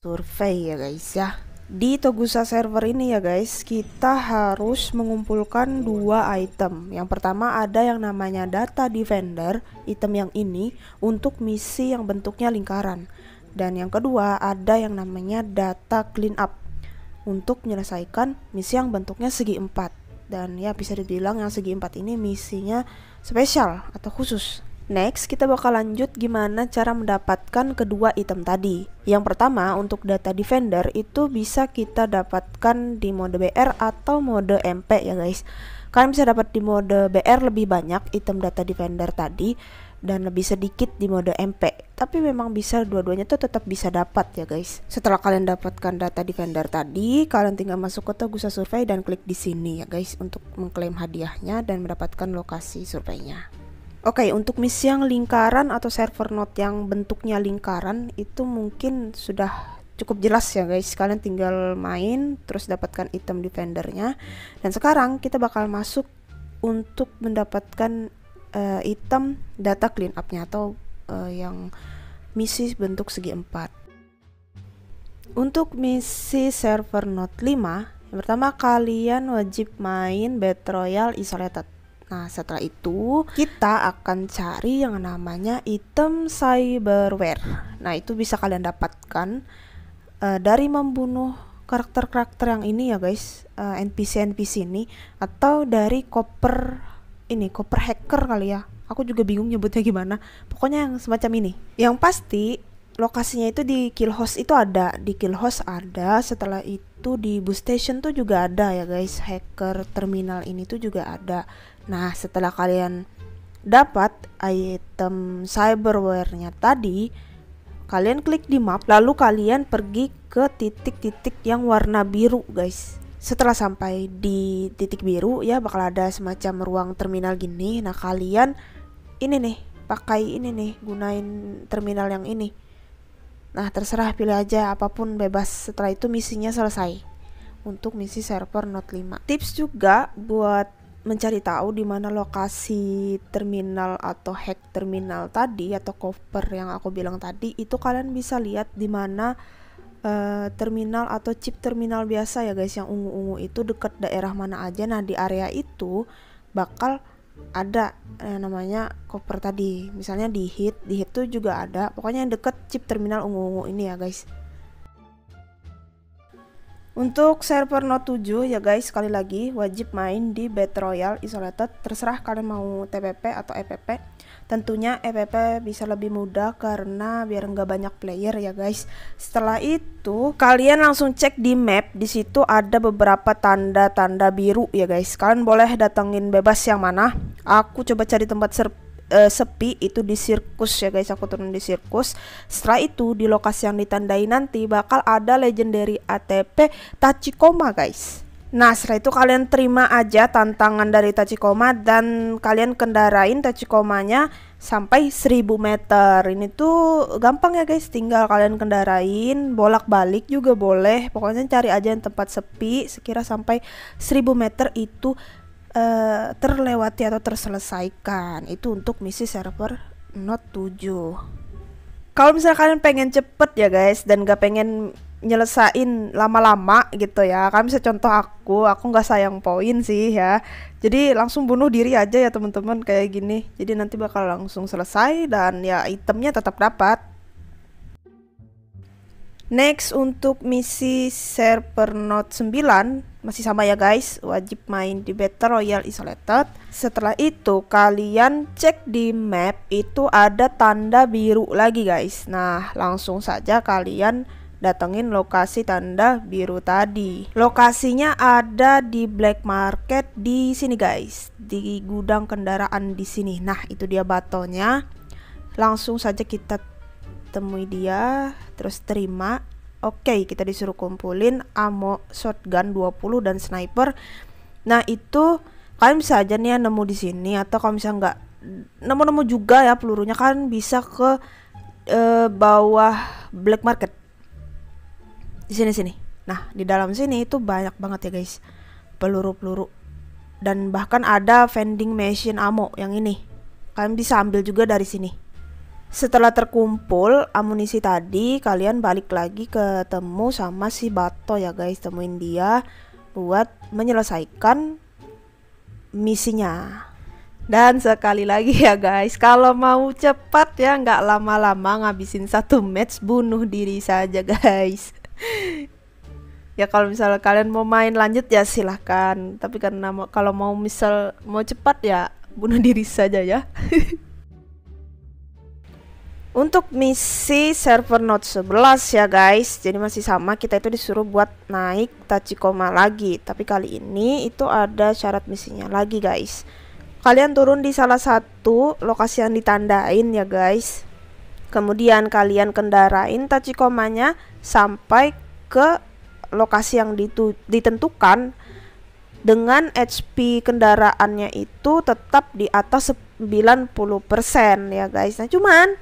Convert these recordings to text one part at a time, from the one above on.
survei ya guys ya di Togusa server ini ya guys kita harus mengumpulkan dua item yang pertama ada yang namanya data defender item yang ini untuk misi yang bentuknya lingkaran dan yang kedua ada yang namanya data clean up untuk menyelesaikan misi yang bentuknya segi empat dan ya bisa dibilang yang segi empat ini misinya spesial atau khusus Next, kita bakal lanjut gimana cara mendapatkan kedua item tadi. Yang pertama, untuk data defender itu bisa kita dapatkan di mode BR atau mode MP ya guys. Kalian bisa dapat di mode BR lebih banyak item data defender tadi dan lebih sedikit di mode MP. Tapi memang bisa dua-duanya tuh tetap bisa dapat ya guys. Setelah kalian dapatkan data defender tadi, kalian tinggal masuk ke Togusa survei dan klik di sini ya guys untuk mengklaim hadiahnya dan mendapatkan lokasi surveinya. Oke, okay, untuk misi yang lingkaran atau server node yang bentuknya lingkaran itu mungkin sudah cukup jelas ya guys. Kalian tinggal main terus dapatkan item defendernya. Dan sekarang kita bakal masuk untuk mendapatkan uh, item data clean up-nya atau uh, yang misi bentuk segi empat. Untuk misi server node 5, yang pertama kalian wajib main Battle Royale Isolated Nah, setelah itu kita akan cari yang namanya item cyberware. Nah, itu bisa kalian dapatkan uh, dari membunuh karakter-karakter yang ini ya, guys. Eh, npc NPC-NPC ini atau dari koper ini, koper hacker kali ya. Aku juga bingung nyebutnya gimana. Pokoknya yang semacam ini. Yang pasti lokasinya itu di host itu ada di host ada setelah itu di bus station tuh juga ada ya guys hacker terminal ini tuh juga ada nah setelah kalian dapat item cyberware-nya tadi kalian klik di map lalu kalian pergi ke titik-titik yang warna biru guys setelah sampai di titik biru ya bakal ada semacam ruang terminal gini nah kalian ini nih pakai ini nih gunain terminal yang ini Nah, terserah pilih aja apapun bebas. Setelah itu misinya selesai. Untuk misi server Note 5. Tips juga buat mencari tahu di mana lokasi terminal atau hack terminal tadi atau cover yang aku bilang tadi itu kalian bisa lihat di mana uh, terminal atau chip terminal biasa ya guys yang ungu-ungu itu dekat daerah mana aja nah di area itu bakal ada yang eh, namanya koper tadi misalnya di hit di hit tuh juga ada pokoknya yang deket chip terminal ungu ungu ini ya guys untuk server Note 7 ya guys sekali lagi wajib main di Battle Royale Isolated terserah kalian mau TPP atau EPP tentunya EPP bisa lebih mudah karena biar nggak banyak player ya guys setelah itu kalian langsung cek di map di situ ada beberapa tanda-tanda biru ya guys kalian boleh datengin bebas yang mana aku coba cari tempat server uh, sepi itu di sirkus ya guys aku turun di sirkus setelah itu di lokasi yang ditandai nanti bakal ada legendary ATP Tachikoma guys Nah setelah itu kalian terima aja tantangan dari Tachikoma dan kalian kendarain Tachikomanya sampai 1000 meter Ini tuh gampang ya guys tinggal kalian kendarain bolak-balik juga boleh Pokoknya cari aja yang tempat sepi sekira sampai 1000 meter itu uh, terlewati atau terselesaikan itu untuk misi server not 7 kalau misalnya kalian pengen cepet ya guys dan gak pengen nyelesain lama-lama gitu ya kalian bisa contoh aku aku gak sayang poin sih ya jadi langsung bunuh diri aja ya teman-teman kayak gini jadi nanti bakal langsung selesai dan ya itemnya tetap dapat next untuk misi server note 9 masih sama ya guys, wajib main di Battle Royale Isolated. Setelah itu kalian cek di map itu ada tanda biru lagi guys. Nah, langsung saja kalian datengin lokasi tanda biru tadi. Lokasinya ada di black market di sini guys, di gudang kendaraan di sini. Nah, itu dia batonya. Langsung saja kita temui dia, terus terima oke okay, kita disuruh kumpulin ammo shotgun 20 dan sniper nah itu kalian bisa aja nih ya nemu di sini atau kalau misalnya nggak nemu-nemu juga ya pelurunya kan bisa ke e, bawah black market di sini sini nah di dalam sini itu banyak banget ya guys peluru-peluru dan bahkan ada vending machine ammo yang ini kalian bisa ambil juga dari sini setelah terkumpul amunisi tadi, kalian balik lagi ketemu sama si Bato ya guys, temuin dia buat menyelesaikan misinya. Dan sekali lagi ya guys, kalau mau cepat ya nggak lama-lama ngabisin satu match bunuh diri saja guys. ya kalau misal kalian mau main lanjut ya silahkan. Tapi karena kalau mau misal mau cepat ya bunuh diri saja ya. untuk misi server node 11 ya guys jadi masih sama kita itu disuruh buat naik tachikoma lagi tapi kali ini itu ada syarat misinya lagi guys kalian turun di salah satu lokasi yang ditandain ya guys kemudian kalian kendarain tachikomanya sampai ke lokasi yang ditentukan dengan HP kendaraannya itu tetap di atas 90% ya guys. Nah, cuman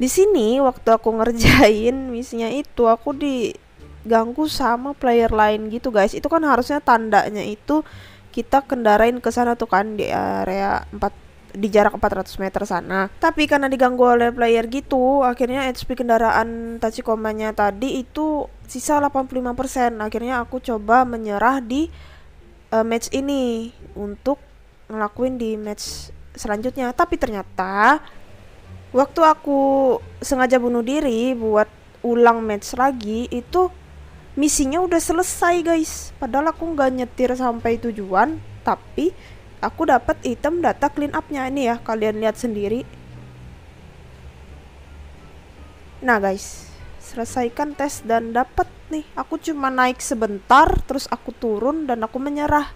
di sini waktu aku ngerjain misinya itu aku diganggu sama player lain gitu guys itu kan harusnya tandanya itu kita kendarain ke sana tuh kan di area 4 di jarak 400 meter sana. Tapi karena diganggu oleh player gitu, akhirnya HP kendaraan tachikomanya tadi itu sisa 85%. Akhirnya aku coba menyerah di uh, match ini untuk ngelakuin di match selanjutnya. Tapi ternyata waktu aku sengaja bunuh diri buat ulang match lagi itu misinya udah selesai guys padahal aku nggak nyetir sampai tujuan tapi aku dapat item data clean upnya ini ya kalian lihat sendiri nah guys selesaikan tes dan dapat nih aku cuma naik sebentar terus aku turun dan aku menyerah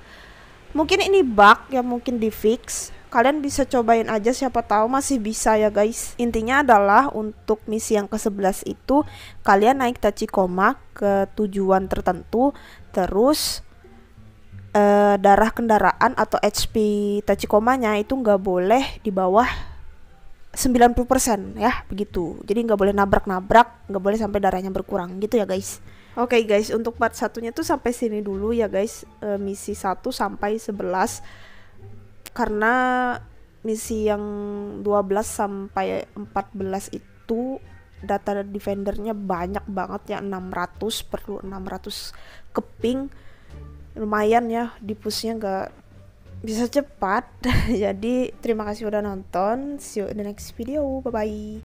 mungkin ini bug ya mungkin di fix kalian bisa cobain aja siapa tahu masih bisa ya guys intinya adalah untuk misi yang ke-11 itu kalian naik tachikoma ke tujuan tertentu terus eh, darah kendaraan atau HP tachikomanya itu nggak boleh di bawah 90% ya begitu jadi nggak boleh nabrak-nabrak nggak boleh sampai darahnya berkurang gitu ya guys Oke okay guys, untuk part satunya tuh sampai sini dulu ya guys. E, misi 1 sampai 11 karena misi yang 12 sampai 14 itu data defendernya banyak banget ya 600 perlu 600 keping lumayan ya di pushnya gak bisa cepat jadi terima kasih udah nonton see you in the next video bye bye